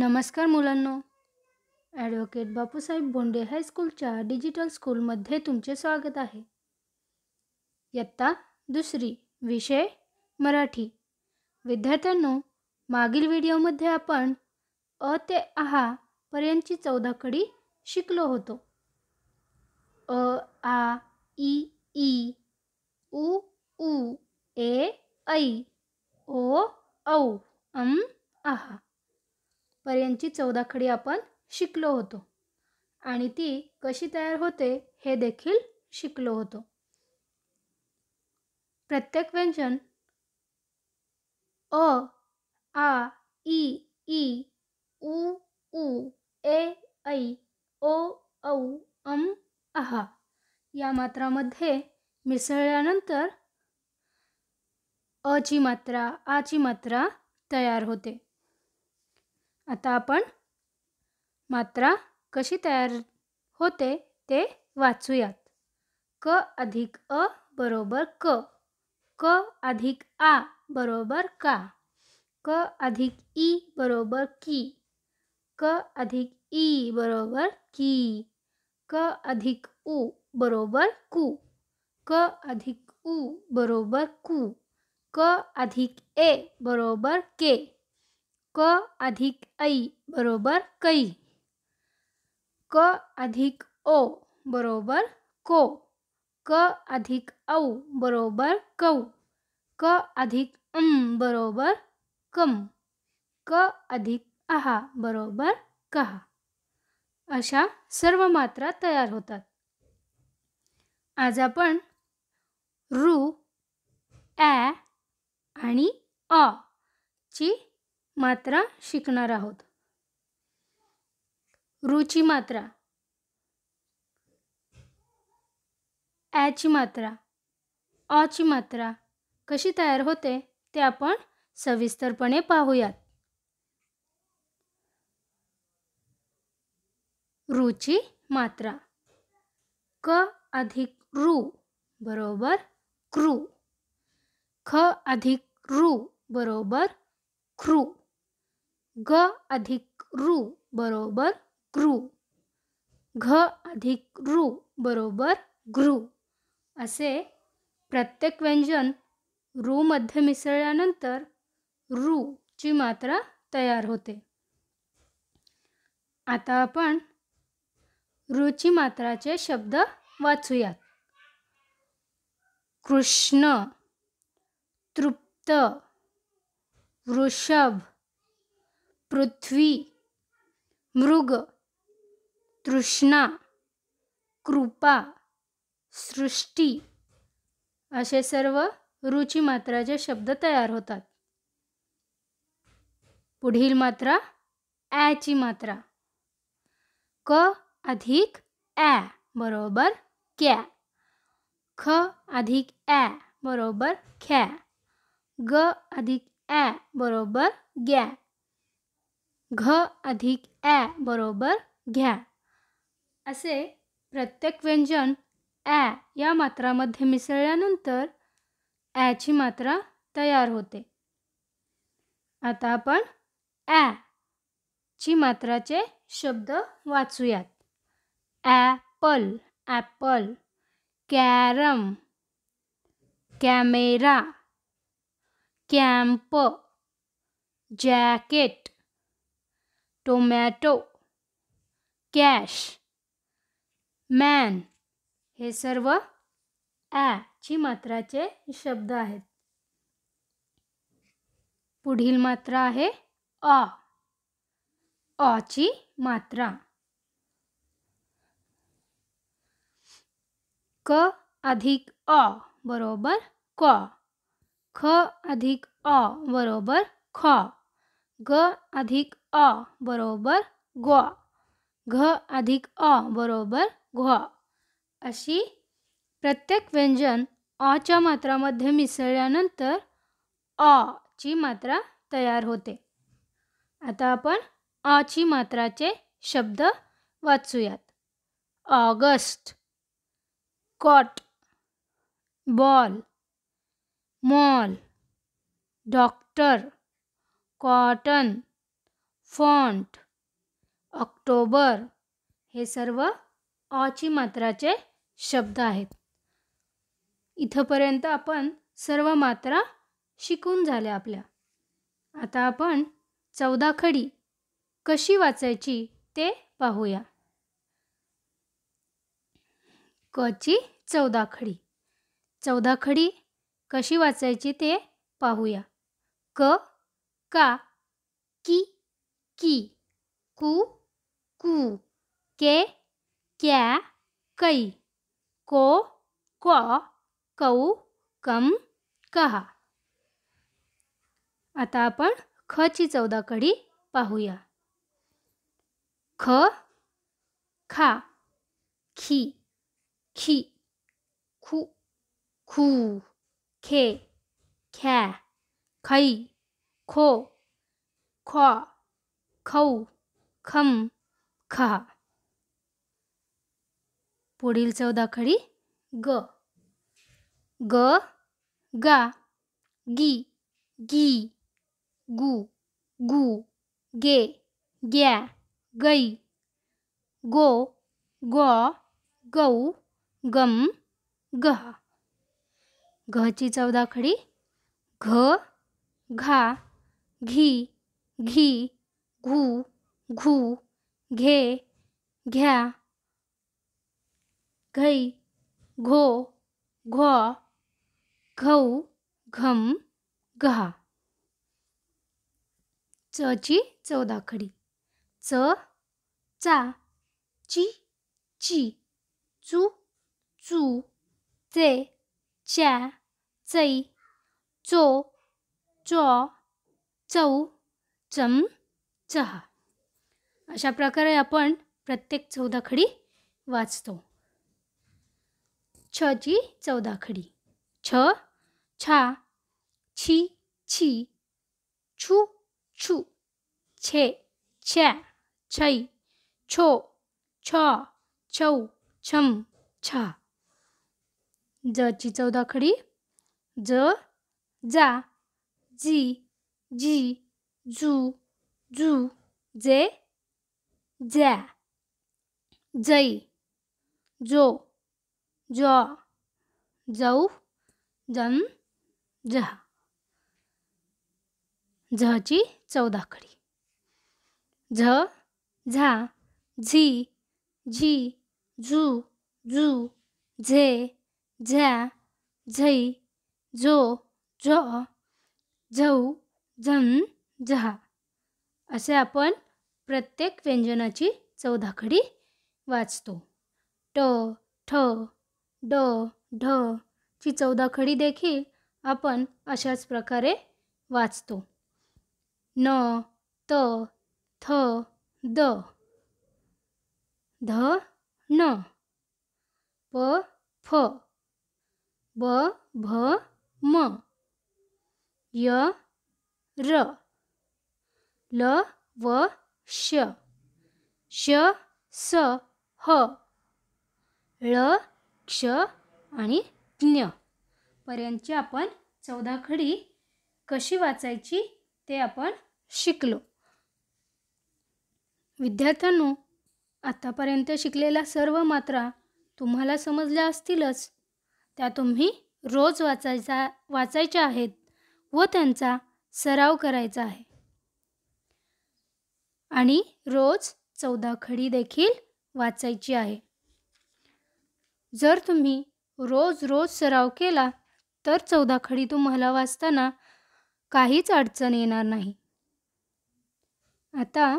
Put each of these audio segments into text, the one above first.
नमस्कार मुलांनो ॲडव्होकेट बापूसाहेब बोंडे हायस्कूलच्या डिजिटल स्कूलमध्ये तुमचे स्वागत आहे इयत्ता दुसरी विषय मराठी विद्यार्थ्यांनो मागील व्हिडिओमध्ये आपण अ ते आहा पर्यंतची चौदा कडी शिकलो होतो अ आ ई ई उ ऊ ए ऐ ओ औ अम आहा पर्यंतची चौदा खडी आपण शिकलो होतो आणि ती कशी तयार होते हे देखील शिकलो होतो प्रत्येक व्यंजन अ आ ई ई उ ऊ ए ऐ ओ औ अम आहा या मात्रामध्ये मिसळल्यानंतर अची मात्रा ची मात्रा तयार होते आता आपण मात्रा कशी तयार होते ते वाचूयात क अधिक अ बरोबर क क अधिक आ बरोबर का क अधिक ई बरोबर की क अधिक ई बरोबर की क अधिक उ बरोबर कु क अधिक उ बरोबर कु क अधिक ए बरोबर के क अधिक ऐ बरोबर कै क अधिक ओ बरोबर को क अधिक औ बरोबर कौ क अधिक अम बरोबर कम क अधिक आहा बरोबर कहा अशा सर्व मात्रा तयार होतात आज आपण रु ॲ आणि अ ची मात्रा शिकणार आहोत रुची मात्रा ॲची मात्रा ऑची मात्रा कशी तयार होते ते आपण सविस्तरपणे पाहूयात रुची मात्रा क अधिक रु बरोबर क्रू ख अधिक रु बरोबर क्रू ग अधिक रु बरोबर ग्रू घ अधिक रु बरोबर ग्रू असे प्रत्येक व्यंजन मध्ये मिसळल्यानंतर ची मात्रा तयार होते आता आपण रुची मात्राचे शब्द वाचूयात कृष्ण तृप्त वृषभ पृथ्वी मृग तृष्णा कृपा सृष्टी असे सर्व रुची मात्राचे शब्द तयार होतात पुढील मात्रा ची मात्रा क अधिक ॲ बरोबर क्या ख अधिक ॲ बरोबर ख्या ग अधिक ॲ बरोबर ग्या घ अधिक ॲ बरोबर घ्या असे प्रत्येक व्यंजन ॲ या मात्रामध्ये मिसळल्यानंतर ॲची मात्रा तयार होते आता आपण ॲ ची मात्राचे शब्द वाचूयात apple apple carrom camera camp jacket tomato cash man हे सर्व ॲ ची मात्रा चे शब्द है पुढील मात्रा है अ अ ची मात्रा क अधिक अ बराबर क ख अधिक अ बराबर ख ग अधिक अ बरोबर ग्वा घ अधिक अ बरोबर अशी प्रत्येक व्यंजन अच्या मात्रामध्ये मिसळल्यानंतर अ ची मात्रा तयार होते आता आपण अ ची मात्राचे शब्द वाचूयात August cot ball mall doctor cotton font October हे सर्व ऑची मात्राचे शब्द आहेत इथंपर्यंत आपण सर्व मात्रा शिकून झाल्या आपल्या आता आपण चौदा खडी कशी वाचायची ते पाहूया कची चौदा खडी चौदा खडी कशी वाचायची ते पाहूया क का की की कु कू के क्या कई को क्व कऊ कम कहा आता आपण ख ची चौदा कडी पाहूया ख खा खी खी खु, खू खे ख्या खै खो ख्वा खऊ खम खा पुढील चौदा खडी ग ग गा गी गी गु गु गे ग्या गई गो ग गौ गम गह गची चौदा खडी घ घा घी घी घू घू घे घ्या घै घो घो घऊ घम घहा चची चौदाखडी च चा ची ची चू चू चे च्या चै चो चॉ चौ चम चहा अशा प्रकारे आपण प्रत्येक चौदाखडी वाचतो छची चौदाखडी छ छा छी छी छू छू छे छ्या छै छो छ छौ छम छा जची चौदाखडी ज जा जी जी जू जू जे ज्या जई जो जॉ जाऊ जन जह झची चौदाखडी झ झा झी झी झू झू झे झ्या झै झो झ झऊ झन जहा असे आपण प्रत्येक व्यंजनाची चौदाखडी वाचतो ट ठ ड ढ ची चौदाखडी देखील आपण अशाच प्रकारे वाचतो न त थ द ध न प फ ब भ म य र ल व श श स ह ळ क्ष आणि ज्ञ पर्यंतची आपण चौदा खडी कशी वाचायची ते आपण शिकलो विद्यार्थ्यांनो आतापर्यंत शिकलेल्या सर्व मात्रा तुम्हाला समजल्या असतीलच त्या तुम्ही रोज वाचायचा वाचायच्या आहेत व त्यांचा सराव करायचा आहे आणि रोज चौदा खडी देखील वाचायची आहे जर तुम्ही रोज रोज सराव केला तर चौदा खडी तुम्हाला वाचताना काहीच अडचण येणार नाही आता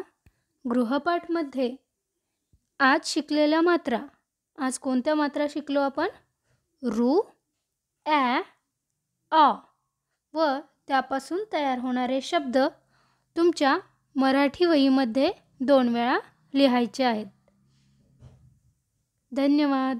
गृहपाठमध्ये आज शिकलेल्या मात्रा आज कोणत्या मात्रा शिकलो आपण रू ॲ अ व त्यापासून तयार होणारे शब्द तुमच्या मराठी वहीमध्ये दोन वेळा लिहायचे आहेत धन्यवाद